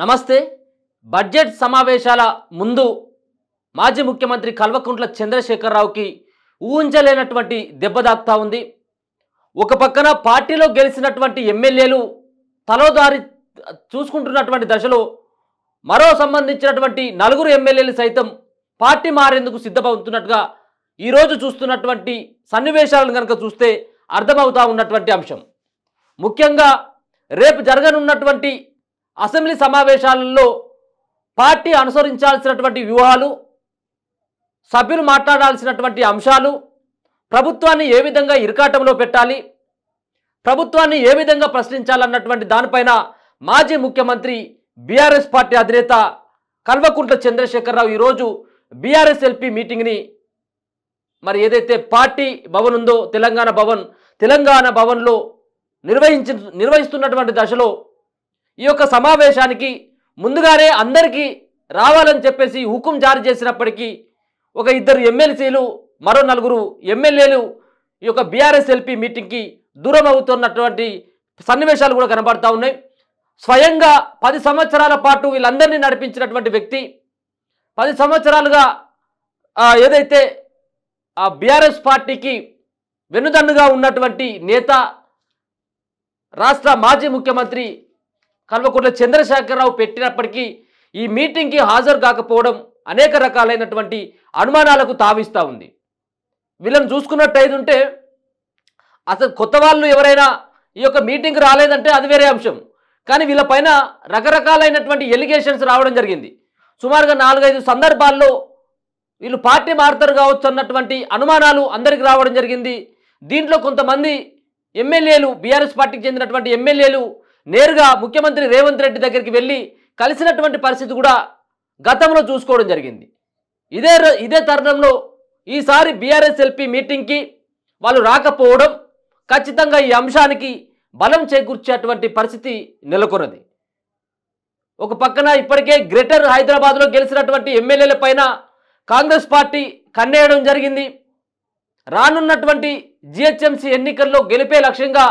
నమస్తే బడ్జెట్ సమావేశాల ముందు మాజీ ముఖ్యమంత్రి కల్వకుంట్ల చంద్రశేఖరరావుకి ఊహించలేనటువంటి దెబ్బదాక్తా ఉంది ఒక పక్కన పార్టీలో గెలిచినటువంటి ఎమ్మెల్యేలు తలోదారి చూసుకుంటున్నటువంటి దశలో మరో సంబంధించినటువంటి నలుగురు ఎమ్మెల్యేలు సైతం పార్టీ మారేందుకు సిద్ధమవుతున్నట్టుగా ఈరోజు చూస్తున్నటువంటి సన్నివేశాలను కనుక చూస్తే అర్థమవుతా ఉన్నటువంటి అంశం ముఖ్యంగా రేపు జరగనున్నటువంటి అసెంబ్లీ సమావేశాలలో పార్టీ అనుసరించాల్సినటువంటి వ్యూహాలు సభ్యులు మాట్లాడాల్సినటువంటి అంశాలు ప్రభుత్వాన్ని ఏ విధంగా ఇరుకాటంలో పెట్టాలి ప్రభుత్వాన్ని ఏ విధంగా ప్రశ్నించాలన్నటువంటి దానిపైన మాజీ ముఖ్యమంత్రి బీఆర్ఎస్ పార్టీ అధినేత కల్వకుంట్ల చంద్రశేఖరరావు ఈరోజు బీఆర్ఎస్ ఎల్పీ మీటింగ్ని మరి ఏదైతే పార్టీ భవన్ ఉందో తెలంగాణ భవన్ తెలంగాణ భవన్లో నిర్వహించి నిర్వహిస్తున్నటువంటి దశలో ఈ యొక్క సమావేశానికి ముందుగానే అందరికీ రావాలని చెప్పేసి హుకుం జారీ చేసినప్పటికీ ఒక ఇద్దరు ఎమ్మెల్సీలు మరో నలుగురు ఎమ్మెల్యేలు ఈ యొక్క బీఆర్ఎస్ ఎల్పీ మీటింగ్కి దూరం అవుతున్నటువంటి సన్నివేశాలు కూడా కనబడతా ఉన్నాయి స్వయంగా పది సంవత్సరాల పాటు వీళ్ళందరినీ నడిపించినటువంటి వ్యక్తి పది సంవత్సరాలుగా ఏదైతే ఆ బీఆర్ఎస్ పార్టీకి వెన్నుదన్నుగా ఉన్నటువంటి నేత రాష్ట్ర మాజీ ముఖ్యమంత్రి కల్వకుంట్ల చంద్రశేఖరరావు పెట్టినప్పటికీ ఈ మీటింగ్కి హాజరు కాకపోవడం అనేక రకాలైనటువంటి అనుమానాలకు తావిస్తూ ఉంది వీళ్ళని ఉంటే అసలు కొత్త వాళ్ళు ఎవరైనా ఈ యొక్క మీటింగ్ రాలేదంటే అది వేరే అంశం కానీ వీళ్ళపైన రకరకాలైనటువంటి ఎలిగేషన్స్ రావడం జరిగింది సుమారుగా నాలుగైదు సందర్భాల్లో వీళ్ళు పార్టీ మారుతారు కావచ్చు అన్నటువంటి అనుమానాలు అందరికి రావడం జరిగింది దీంట్లో కొంతమంది ఎమ్మెల్యేలు బీఆర్ఎస్ పార్టీకి చెందినటువంటి ఎమ్మెల్యేలు నేరుగా ముఖ్యమంత్రి రేవంత్ రెడ్డి దగ్గరికి వెళ్ళి కలిసినటువంటి పరిస్థితి కూడా గతంలో చూసుకోవడం జరిగింది ఇదే ఇదే తరుణంలో ఈసారి బీఆర్ఎస్ ఎల్పీ మీటింగ్కి వాళ్ళు రాకపోవడం ఖచ్చితంగా ఈ అంశానికి బలం చేకూర్చేటువంటి పరిస్థితి నెలకొన్నది ఒక పక్కన ఇప్పటికే గ్రేటర్ హైదరాబాద్లో గెలిచినటువంటి ఎమ్మెల్యేల పైన కాంగ్రెస్ పార్టీ కన్నేయడం జరిగింది రానున్నటువంటి జిహెచ్ఎంసీ ఎన్నికల్లో గెలిపే లక్ష్యంగా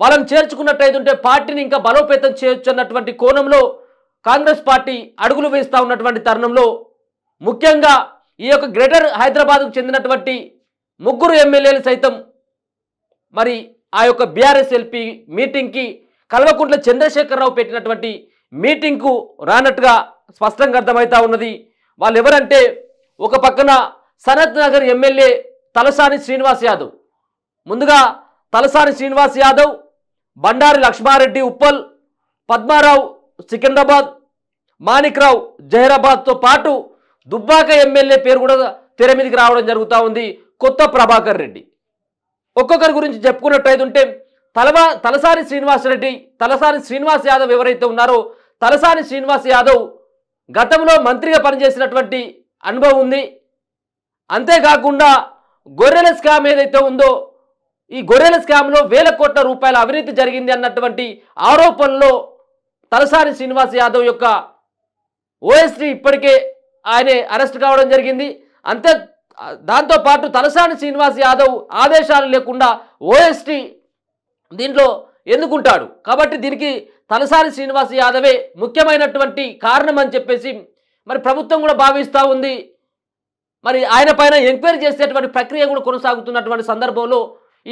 వాళ్ళని చేర్చుకున్నట్టయితుంటే పార్టీని ఇంకా బలోపేతం చేయొచ్చు అన్నటువంటి కోణంలో కాంగ్రెస్ పార్టీ అడుగులు వేస్తూ ఉన్నటువంటి తరుణంలో ముఖ్యంగా ఈ యొక్క గ్రేటర్ హైదరాబాద్కు చెందినటువంటి ముగ్గురు ఎమ్మెల్యేలు సైతం మరి ఆ యొక్క బీఆర్ఎస్ ఎల్పి మీటింగ్కి కల్వకుంట్ల చంద్రశేఖరరావు పెట్టినటువంటి మీటింగ్కు రానట్టుగా స్పష్టంగా అర్థమవుతా ఉన్నది వాళ్ళు ఎవరంటే ఒక పక్కన సనత్ నగర్ ఎమ్మెల్యే తలసాని శ్రీనివాస్ యాదవ్ ముందుగా తలసాని శ్రీనివాస్ యాదవ్ బండారి లక్ష్మారెడ్డి ఉప్పల్ పద్మారావు సికింద్రాబాద్ మాణిక్రావు జహీరాబాద్తో పాటు దుబ్బాక ఎమ్మెల్యే పేరు కూడా తెర మీదకి రావడం జరుగుతూ ఉంది కొత్త ప్రభాకర్ రెడ్డి ఒక్కొక్కరి గురించి చెప్పుకున్నట్టయితుంటే తలవా తలసాని శ్రీనివాసరెడ్డి తలసాని శ్రీనివాస్ యాదవ్ ఎవరైతే ఉన్నారో తలసాని శ్రీనివాస్ యాదవ్ గతంలో మంత్రిగా పనిచేసినటువంటి అనుభవం ఉంది అంతేకాకుండా గొర్రెల స్కామ్ ఏదైతే ఉందో ఈ గొర్రెల స్కామ్లో వేల కోట్ల రూపాయల అవినీతి జరిగింది అన్నటువంటి ఆరోపణలో తలసాని శ్రీనివాస్ యాదవ్ యొక్క ఓఎస్టీ ఇప్పటికే ఆయనే అరెస్ట్ కావడం జరిగింది అంతే దాంతోపాటు తలసాని శ్రీనివాస్ యాదవ్ ఆదేశాలు లేకుండా ఓఎస్టీ దీంట్లో ఎందుకుంటాడు కాబట్టి దీనికి తలసాని శ్రీనివాస్ యాదవే ముఖ్యమైనటువంటి కారణం అని చెప్పేసి మరి ప్రభుత్వం కూడా భావిస్తూ ఉంది మరి ఆయన పైన ఎంక్వైరీ చేసేటువంటి ప్రక్రియ కూడా కొనసాగుతున్నటువంటి సందర్భంలో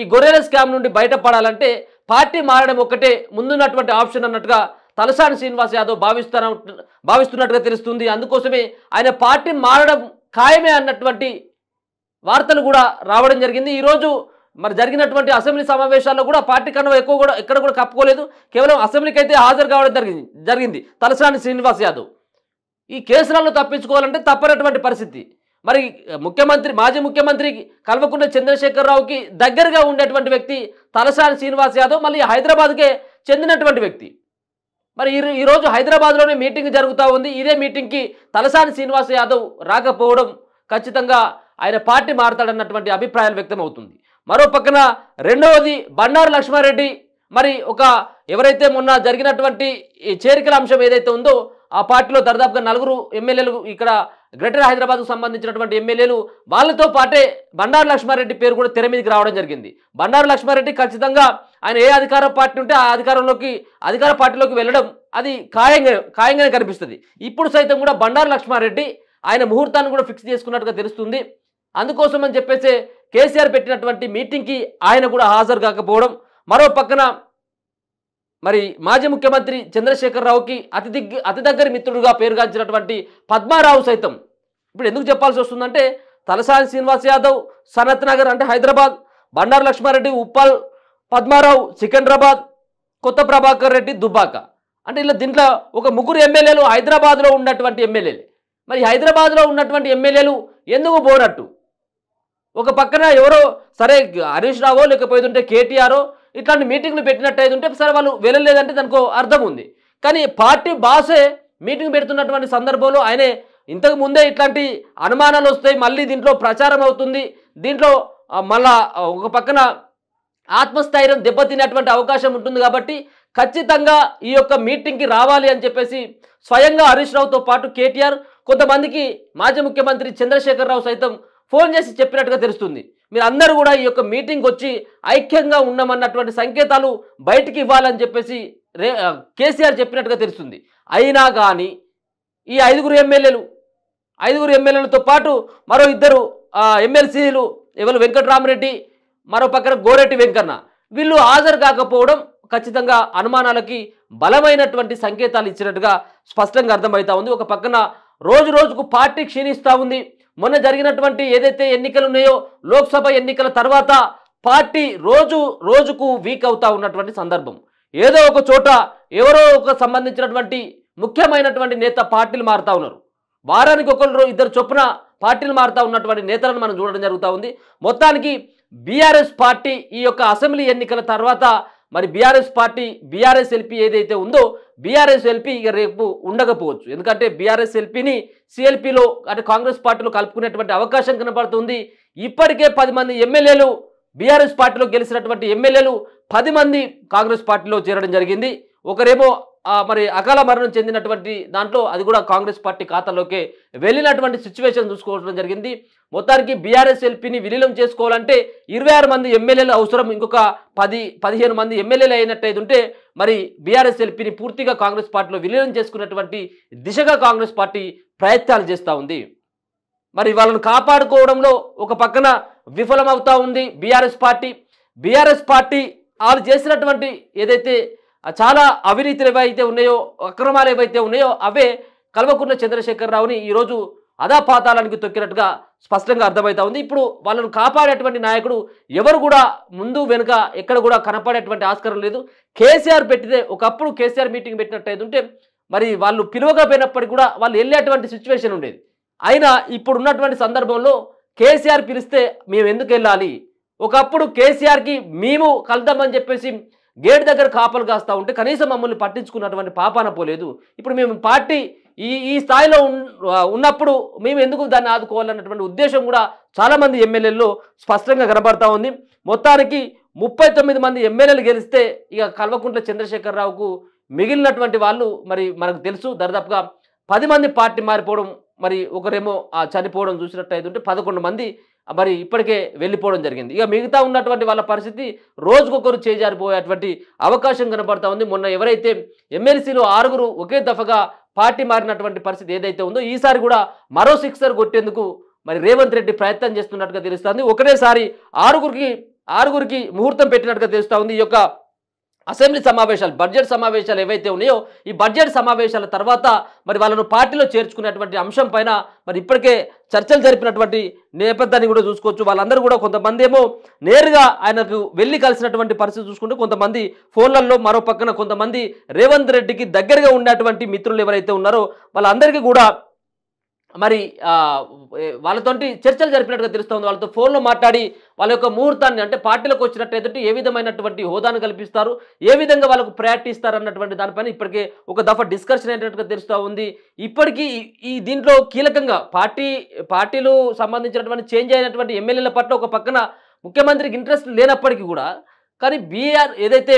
ఈ గొర్రెల స్కామ్ నుండి బయటపడాలంటే పార్టీ మారడం ఒక్కటే ముందున్నటువంటి ఆప్షన్ అన్నట్టుగా తలసాని శ్రీనివాస్ యాదవ్ భావిస్తున్న భావిస్తున్నట్టుగా తెలుస్తుంది అందుకోసమే ఆయన పార్టీ మారడం ఖాయమే అన్నటువంటి వార్తలు కూడా రావడం జరిగింది ఈరోజు మరి జరిగినటువంటి అసెంబ్లీ సమావేశాల్లో కూడా పార్టీ కన్నా ఎక్కువ కూడా ఎక్కడ కూడా కప్పుకోలేదు కేవలం అసెంబ్లీకి అయితే హాజరు కావడం జరిగింది జరిగింది తలసాని శ్రీనివాస్ యాదవ్ ఈ కేసులను తప్పించుకోవాలంటే తప్పనటువంటి పరిస్థితి మరి ముఖ్యమంత్రి మాజీ ముఖ్యమంత్రి కల్వకుంట్ల చంద్రశేఖరరావుకి దగ్గరగా ఉండేటువంటి వ్యక్తి తలసాని శ్రీనివాస్ యాదవ్ మళ్ళీ హైదరాబాద్కే చెందినటువంటి వ్యక్తి మరి ఈ ఈరోజు హైదరాబాద్లోనే మీటింగ్ జరుగుతూ ఉంది ఇదే మీటింగ్కి తలసాని శ్రీనివాస్ యాదవ్ రాకపోవడం ఖచ్చితంగా ఆయన పార్టీ మారతాడన్నటువంటి అభిప్రాయాలు వ్యక్తం అవుతుంది మరో పక్కన రెండవది బండారు లక్ష్మారెడ్డి మరి ఒక ఎవరైతే మొన్న జరిగినటువంటి ఈ చేరికల అంశం ఏదైతే ఉందో ఆ పార్టీలో దాదాపుగా నలుగురు ఎమ్మెల్యేలు ఇక్కడ గ్రేటర్ హైదరాబాద్కు సంబంధించినటువంటి ఎమ్మెల్యేలు వాళ్ళతో పాటే బండారు లక్ష్మారెడ్డి పేరు కూడా తెర మీదకి రావడం జరిగింది బండారు లక్ష్మారెడ్డి ఖచ్చితంగా ఆయన ఏ అధికార పార్టీ ఉంటే ఆ అధికారంలోకి అధికార పార్టీలోకి వెళ్ళడం అది ఖాయంగా ఖాయంగానే కనిపిస్తుంది ఇప్పుడు సైతం కూడా బండారు లక్ష్మారెడ్డి ఆయన ముహూర్తాన్ని కూడా ఫిక్స్ చేసుకున్నట్టుగా తెలుస్తుంది అందుకోసం అని చెప్పేసి కేసీఆర్ పెట్టినటువంటి మీటింగ్కి ఆయన కూడా హాజరు కాకపోవడం మరో పక్కన మరి మాజీ ముఖ్యమంత్రి చంద్రశేఖరరావుకి అతి దిగ్ అతి దగ్గర మిత్రుడుగా పేరుగాంచినటువంటి పద్మారావు సైతం ఇప్పుడు ఎందుకు చెప్పాల్సి వస్తుందంటే తలసాని శ్రీనివాస్ యాదవ్ సనత్ నగర్ అంటే హైదరాబాద్ బండారు లక్ష్మారెడ్డి ఉప్పల్ పద్మారావు సికింద్రాబాద్ కొత్త ప్రభాకర్ రెడ్డి దుబ్బాక అంటే ఇలా దీంట్లో ఒక ముగ్గురు ఎమ్మెల్యేలు హైదరాబాద్లో ఉన్నటువంటి ఎమ్మెల్యేలు మరి హైదరాబాద్లో ఉన్నటువంటి ఎమ్మెల్యేలు ఎందుకు పోనట్టు ఒక పక్కన ఎవరో సరే హరీష్ రావో లేకపోతుంటే కేటీఆరో ఇట్లాంటి మీటింగ్లు అయితే ఉంటే సరే వాళ్ళు వెళ్ళలేదంటే దానికి అర్థం ఉంది కానీ పార్టీ బాసే మీటింగ్ పెడుతున్నటువంటి సందర్భంలో ఆయనే ఇంతకు ముందే ఇట్లాంటి అనుమానాలు వస్తాయి మళ్ళీ దీంట్లో ప్రచారం అవుతుంది దీంట్లో మళ్ళా ఒక పక్కన ఆత్మస్థైర్యం దెబ్బతినేటువంటి అవకాశం ఉంటుంది కాబట్టి ఖచ్చితంగా ఈ యొక్క మీటింగ్కి రావాలి అని చెప్పేసి స్వయంగా హరీష్ రావుతో పాటు కేటీఆర్ కొంతమందికి మాజీ ముఖ్యమంత్రి చంద్రశేఖరరావు సైతం ఫోన్ చేసి చెప్పినట్టుగా తెలుస్తుంది మీరందరూ కూడా ఈ యొక్క మీటింగ్ వచ్చి ఐక్యంగా ఉన్నామన్నటువంటి సంకేతాలు బయటికి ఇవ్వాలని చెప్పేసి రే కేసీఆర్ చెప్పినట్టుగా తెలుస్తుంది అయినా కానీ ఈ ఐదుగురు ఎమ్మెల్యేలు ఐదుగురు ఎమ్మెల్యేలతో పాటు మరో ఇద్దరు ఎమ్మెల్సీలు ఎవరు వెంకటరామరెడ్డి మరో పక్కన గోరెట్టి వెంకన్న వీళ్ళు హాజరు కాకపోవడం ఖచ్చితంగా అనుమానాలకి బలమైనటువంటి సంకేతాలు ఇచ్చినట్టుగా స్పష్టంగా అర్థమవుతా ఉంది ఒక పక్కన రోజు రోజుకు పార్టీ క్షీణిస్తూ ఉంది మొన్న జరిగినటువంటి ఏదైతే ఎన్నికలు ఉన్నాయో లోక్సభ ఎన్నికల తర్వాత పార్టీ రోజు రోజుకు వీక్ అవుతా ఉన్నటువంటి సందర్భం ఏదో ఒక చోట ఎవరో ఒక సంబంధించినటువంటి ముఖ్యమైనటువంటి నేత పార్టీలు మారుతా ఉన్నారు వారానికి ఒకరు ఇద్దరు చొప్పున పార్టీలు మారుతా ఉన్నటువంటి నేతలను మనం చూడడం జరుగుతూ ఉంది మొత్తానికి బీఆర్ఎస్ పార్టీ ఈ యొక్క అసెంబ్లీ ఎన్నికల తర్వాత మరి బీఆర్ఎస్ పార్టీ బీఆర్ఎస్ ఎల్పీ ఏదైతే ఉందో బీఆర్ఎస్ ఎల్పీ ఇక రేపు ఉండకపోవచ్చు ఎందుకంటే బీఆర్ఎస్ ఎల్పీని సిఎల్పీలో అంటే కాంగ్రెస్ పార్టీలో కలుపుకునేటువంటి అవకాశం కనపడుతుంది ఇప్పటికే పది మంది ఎమ్మెల్యేలు బీఆర్ఎస్ పార్టీలో గెలిచినటువంటి ఎమ్మెల్యేలు పది మంది కాంగ్రెస్ పార్టీలో చేరడం జరిగింది ఒకరేమో మరి అకాల మరణం చెందినటువంటి దాంట్లో అది కూడా కాంగ్రెస్ పార్టీ ఖాతాలోకే వెళ్ళినటువంటి సిచ్యువేషన్ చూసుకోవడం జరిగింది మొత్తానికి బీఆర్ఎస్ ఎల్పీని విలీనం చేసుకోవాలంటే ఇరవై ఆరు మంది ఎమ్మెల్యేలు అవసరం ఇంకొక పది పదిహేను మంది ఎమ్మెల్యేలు అయినట్టయితే ఉంటే మరి బీఆర్ఎస్ ఎల్పీని పూర్తిగా కాంగ్రెస్ పార్టీలో విలీనం చేసుకున్నటువంటి దిశగా కాంగ్రెస్ పార్టీ ప్రయత్నాలు చేస్తూ ఉంది మరి వాళ్ళను కాపాడుకోవడంలో ఒక పక్కన విఫలమవుతూ ఉంది బీఆర్ఎస్ పార్టీ బీఆర్ఎస్ పార్టీ వాళ్ళు చేసినటువంటి ఏదైతే చాలా అవినీతులు ఏవైతే ఉన్నాయో అక్రమాలు ఏవైతే ఉన్నాయో అవే కల్వకుంట్ల చంద్రశేఖరరావుని ఈరోజు అదా తొక్కినట్టుగా స్పష్టంగా అర్థమవుతా ఉంది ఇప్పుడు వాళ్ళను కాపాడేటువంటి నాయకుడు ఎవరు కూడా ముందు వెనుక ఎక్కడ కూడా కనపడేటువంటి ఆస్కారం లేదు కేసీఆర్ పెట్టితే ఒకప్పుడు కేసీఆర్ మీటింగ్ ఉంటే మరి వాళ్ళు పిలువగా పోయినప్పటికీ కూడా వాళ్ళు వెళ్ళేటువంటి సిచ్యువేషన్ ఉండేది అయినా ఇప్పుడు ఉన్నటువంటి సందర్భంలో కేసీఆర్ పిలిస్తే మేము ఎందుకు వెళ్ళాలి ఒకప్పుడు కేసీఆర్కి మేము కలుద్దామని చెప్పేసి గేట్ దగ్గర కాపలు కాస్తూ ఉంటే కనీసం మమ్మల్ని పట్టించుకున్నటువంటి పాపాన పోలేదు ఇప్పుడు మేము పార్టీ ఈ ఈ స్థాయిలో ఉన్నప్పుడు మేము ఎందుకు దాన్ని ఆదుకోవాలన్నటువంటి ఉద్దేశం కూడా చాలామంది ఎమ్మెల్యేల్లో స్పష్టంగా కనబడతా ఉంది మొత్తానికి ముప్పై తొమ్మిది మంది ఎమ్మెల్యేలు గెలిస్తే ఇక కల్వకుంట్ల చంద్రశేఖరరావుకు మిగిలినటువంటి వాళ్ళు మరి మనకు తెలుసు దరిదాపుగా పది మంది పార్టీ మారిపోవడం మరి ఒకరేమో ఆ చనిపోవడం చూసినట్టు అయితే పదకొండు మంది మరి ఇప్పటికే వెళ్ళిపోవడం జరిగింది ఇక మిగతా ఉన్నటువంటి వాళ్ళ పరిస్థితి రోజుకొకరు చేజారిపోయేటువంటి అవకాశం కనబడతా ఉంది మొన్న ఎవరైతే ఎమ్మెల్సీలు ఆరుగురు ఒకే దఫగా పార్టీ మారినటువంటి పరిస్థితి ఏదైతే ఉందో ఈసారి కూడా మరో సిక్సర్ కొట్టేందుకు మరి రేవంత్ రెడ్డి ప్రయత్నం చేస్తున్నట్టుగా తెలుస్తుంది ఒకటేసారి ఆరుగురికి ఆరుగురికి ముహూర్తం పెట్టినట్టుగా తెలుస్తూ ఉంది ఈ యొక్క అసెంబ్లీ సమావేశాలు బడ్జెట్ సమావేశాలు ఏవైతే ఉన్నాయో ఈ బడ్జెట్ సమావేశాల తర్వాత మరి వాళ్ళను పార్టీలో చేర్చుకునేటువంటి అంశం పైన మరి ఇప్పటికే చర్చలు జరిపినటువంటి నేపథ్యాన్ని కూడా చూసుకోవచ్చు వాళ్ళందరూ కూడా కొంతమంది ఏమో నేరుగా ఆయనకు వెళ్ళి కలిసినటువంటి పరిస్థితి చూసుకుంటే కొంతమంది ఫోన్లలో మరో పక్కన కొంతమంది రేవంత్ రెడ్డికి దగ్గరగా ఉన్నటువంటి మిత్రులు ఎవరైతే ఉన్నారో వాళ్ళందరికీ కూడా మరి వాళ్ళతోటి చర్చలు జరిపినట్టుగా తెలుస్తుంది వాళ్ళతో ఫోన్లో మాట్లాడి వాళ్ళ యొక్క ముహూర్తాన్ని అంటే పార్టీలకు వచ్చినట్టు ఎదుటి ఏ విధమైనటువంటి హోదాను కల్పిస్తారు ఏ విధంగా వాళ్ళకు ప్రయారిటీ ఇస్తారు అన్నటువంటి దానిపైన ఇప్పటికే ఒక దఫా డిస్కషన్ అయినట్టుగా తెలుస్తూ ఉంది ఇప్పటికీ ఈ దీంట్లో కీలకంగా పార్టీ పార్టీలు సంబంధించినటువంటి చేంజ్ అయినటువంటి ఎమ్మెల్యేల పట్ల ఒక పక్కన ముఖ్యమంత్రికి ఇంట్రెస్ట్ లేనప్పటికీ కూడా కానీ బీఆర్ ఏదైతే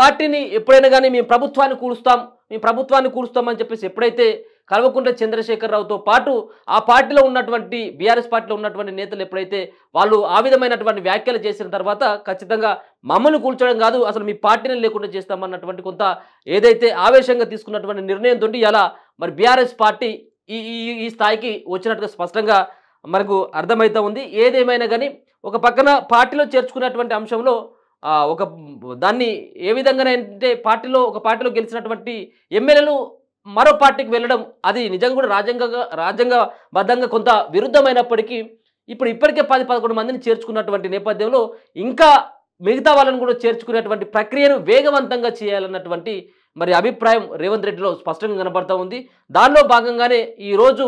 పార్టీని ఎప్పుడైనా కానీ మేము ప్రభుత్వాన్ని కూలుస్తాం మేము ప్రభుత్వాన్ని కూలుస్తామని చెప్పేసి ఎప్పుడైతే కల్వకుంట్ల చంద్రశేఖరరావుతో పాటు ఆ పార్టీలో ఉన్నటువంటి బీఆర్ఎస్ పార్టీలో ఉన్నటువంటి నేతలు ఎప్పుడైతే వాళ్ళు ఆ విధమైనటువంటి వ్యాఖ్యలు చేసిన తర్వాత ఖచ్చితంగా మమ్మల్ని కూల్చడం కాదు అసలు మీ పార్టీని లేకుండా చేస్తామన్నటువంటి కొంత ఏదైతే ఆవేశంగా తీసుకున్నటువంటి నిర్ణయంతో ఇలా మరి బీఆర్ఎస్ పార్టీ ఈ ఈ స్థాయికి వచ్చినట్టుగా స్పష్టంగా మనకు అర్థమవుతూ ఉంది ఏదేమైనా కానీ ఒక పక్కన పార్టీలో చేర్చుకున్నటువంటి అంశంలో ఒక దాన్ని ఏ అంటే పార్టీలో ఒక పార్టీలో గెలిచినటువంటి ఎమ్మెల్యేలు మరో పార్టీకి వెళ్ళడం అది నిజంగా కూడా రాజ్యాంగ రాజ్యాంగబద్ధంగా కొంత విరుద్ధమైనప్పటికీ ఇప్పుడు ఇప్పటికే పది పదకొండు మందిని చేర్చుకున్నటువంటి నేపథ్యంలో ఇంకా మిగతా వాళ్ళని కూడా చేర్చుకునేటువంటి ప్రక్రియను వేగవంతంగా చేయాలన్నటువంటి మరి అభిప్రాయం రేవంత్ రెడ్డిలో స్పష్టంగా కనబడుతూ ఉంది దానిలో భాగంగానే ఈరోజు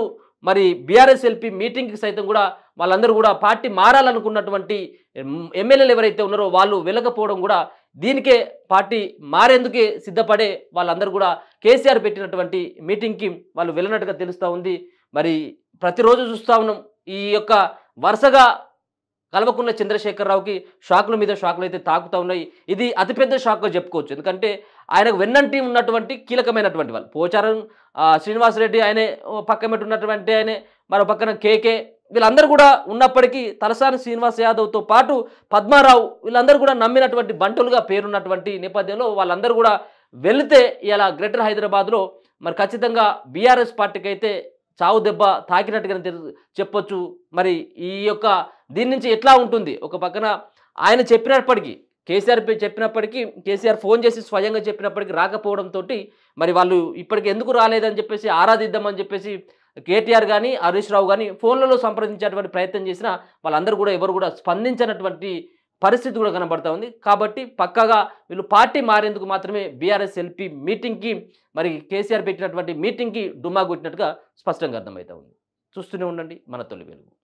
మరి బీఆర్ఎస్ ఎల్పీ మీటింగ్కి సైతం కూడా వాళ్ళందరూ కూడా పార్టీ మారాలనుకున్నటువంటి ఎమ్మెల్యేలు ఎవరైతే ఉన్నారో వాళ్ళు వెళ్ళకపోవడం కూడా దీనికే పార్టీ మారేందుకే సిద్ధపడే వాళ్ళందరూ కూడా కేసీఆర్ పెట్టినటువంటి మీటింగ్కి వాళ్ళు వెళ్ళినట్టుగా తెలుస్తూ ఉంది మరి ప్రతిరోజు చూస్తూ ఉన్నాం ఈ యొక్క వరుసగా కలవకున్న చంద్రశేఖరరావుకి షాకుల మీద షాకులు అయితే తాకుతూ ఉన్నాయి ఇది అతిపెద్ద షాక్గా చెప్పుకోవచ్చు ఎందుకంటే ఆయనకు వెన్నంటి ఉన్నటువంటి కీలకమైనటువంటి వాళ్ళు పోచారం శ్రీనివాసరెడ్డి ఆయనే ఉన్నటువంటి ఆయనే మరో పక్కన కేకే వీళ్ళందరూ కూడా ఉన్నప్పటికీ తలసాని శ్రీనివాస్ యాదవ్తో పాటు పద్మారావు వీళ్ళందరూ కూడా నమ్మినటువంటి బంటులుగా పేరున్నటువంటి నేపథ్యంలో వాళ్ళందరూ కూడా వెళితే ఇలా గ్రేటర్ హైదరాబాద్లో మరి ఖచ్చితంగా బీఆర్ఎస్ పార్టీకి అయితే చావు దెబ్బ తాకినట్టుగా చెప్పొచ్చు మరి ఈ యొక్క దీని నుంచి ఎట్లా ఉంటుంది ఒక పక్కన ఆయన చెప్పినప్పటికీ కేసీఆర్ చెప్పినప్పటికీ కేసీఆర్ ఫోన్ చేసి స్వయంగా చెప్పినప్పటికీ రాకపోవడంతో మరి వాళ్ళు ఇప్పటికి ఎందుకు రాలేదని చెప్పేసి ఆరాధిద్దామని చెప్పేసి కేటీఆర్ కానీ హరీష్ రావు కానీ ఫోన్లలో సంప్రదించేటువంటి ప్రయత్నం చేసినా వాళ్ళందరూ కూడా ఎవరు కూడా స్పందించినటువంటి పరిస్థితి కూడా కనబడతా ఉంది కాబట్టి పక్కగా వీళ్ళు పార్టీ మారేందుకు మాత్రమే బీఆర్ఎస్ ఎల్పీ మీటింగ్కి మరి కేసీఆర్ పెట్టినటువంటి మీటింగ్కి డుమ్మా కొట్టినట్టుగా స్పష్టంగా అర్థమవుతా ఉంది చూస్తూనే ఉండండి మన తొలి వెలుగు